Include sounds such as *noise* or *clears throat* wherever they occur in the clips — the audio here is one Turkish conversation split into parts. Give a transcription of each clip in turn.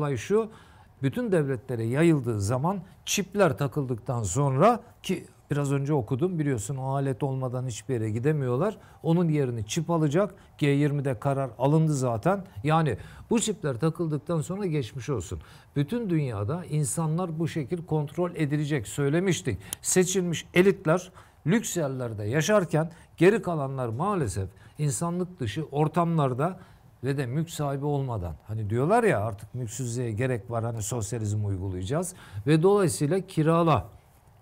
Olay şu, bütün devletlere yayıldığı zaman çipler takıldıktan sonra ki biraz önce okudum biliyorsun o alet olmadan hiçbir yere gidemiyorlar. Onun yerini çip alacak. G20'de karar alındı zaten. Yani bu çipler takıldıktan sonra geçmiş olsun. Bütün dünyada insanlar bu şekil kontrol edilecek söylemiştik. Seçilmiş elitler lüks yerlerde yaşarken geri kalanlar maalesef insanlık dışı ortamlarda ve de mülk sahibi olmadan hani diyorlar ya artık mülksüzlüğe gerek var hani sosyalizm uygulayacağız ve dolayısıyla kirala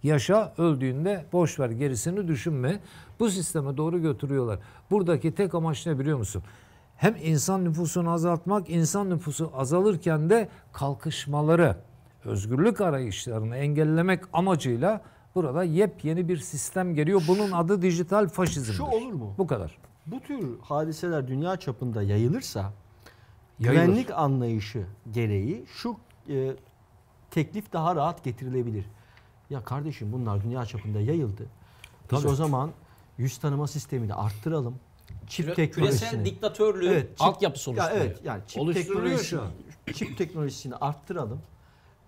yaşa öldüğünde boş ver gerisini düşünme. Bu sisteme doğru götürüyorlar. Buradaki tek amaç ne biliyor musun? Hem insan nüfusunu azaltmak, insan nüfusu azalırken de kalkışmaları, özgürlük arayışlarını engellemek amacıyla burada yepyeni bir sistem geliyor. Bunun adı dijital faşizm. Şu olur mu? Bu kadar bu tür hadiseler dünya çapında yayılırsa Yayılır. güvenlik anlayışı gereği şu e, teklif daha rahat getirilebilir. Ya kardeşim bunlar dünya çapında yayıldı. Biz Tabii. o zaman yüz tanıma sistemini arttıralım. Çip teknolojisini. Küresel diktatörlüğü evet, çip, alt yapısı oluşturuyor. Ya evet yani çip teknolojisini, çip teknolojisini arttıralım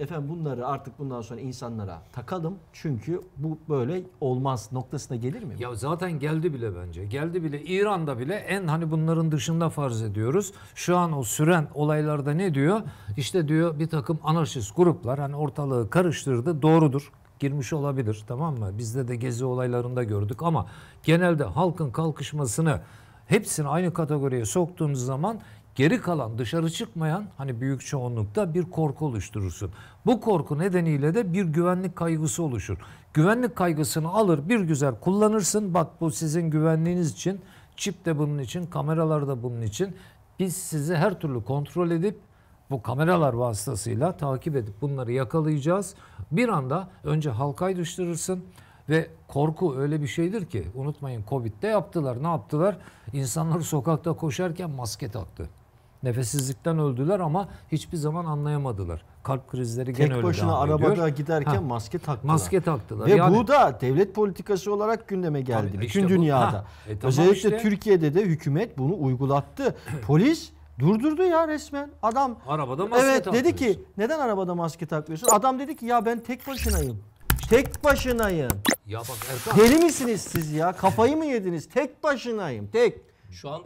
efendim bunları artık bundan sonra insanlara takalım. Çünkü bu böyle olmaz noktasına gelir mi? Ya zaten geldi bile bence. Geldi bile İran'da bile en hani bunların dışında farz ediyoruz. Şu an o süren olaylarda ne diyor? İşte diyor bir takım anarşist gruplar hani ortalığı karıştırdı. Doğrudur girmiş olabilir tamam mı? Bizde de gezi olaylarında gördük ama genelde halkın kalkışmasını hepsini aynı kategoriye soktuğumuz zaman Geri kalan dışarı çıkmayan hani büyük çoğunlukta bir korku oluşturursun. Bu korku nedeniyle de bir güvenlik kaygısı oluşur. Güvenlik kaygısını alır bir güzel kullanırsın. Bak bu sizin güvenliğiniz için. Çip de bunun için, kameralar da bunun için. Biz sizi her türlü kontrol edip bu kameralar vasıtasıyla takip edip bunları yakalayacağız. Bir anda önce halkayı düşürürsün ve korku öyle bir şeydir ki unutmayın Covid'de yaptılar. Ne yaptılar? İnsanlar sokakta koşarken maske taktı. Nefessizlikten öldüler ama hiçbir zaman anlayamadılar. Kalp krizleri Tek gene öyle başına arabada ediyor. giderken ha. maske taktılar. Maske taktılar. Ve yani, bu da devlet politikası olarak gündeme geldi. Tabii, Bütün işte dünyada. e, tamam Özellikle işte. Türkiye'de de hükümet bunu uygulattı. *clears throat* Polis Durdurdu ya resmen. Adam arabada maske Evet dedi ki neden arabada maske takmıyorsun? Adam dedi ki ya ben tek başınayım. Tek başınayım. Ya bak Erkan. Deli misiniz siz ya? Kafayı mı yediniz? Tek başınayım. Tek. Şu anda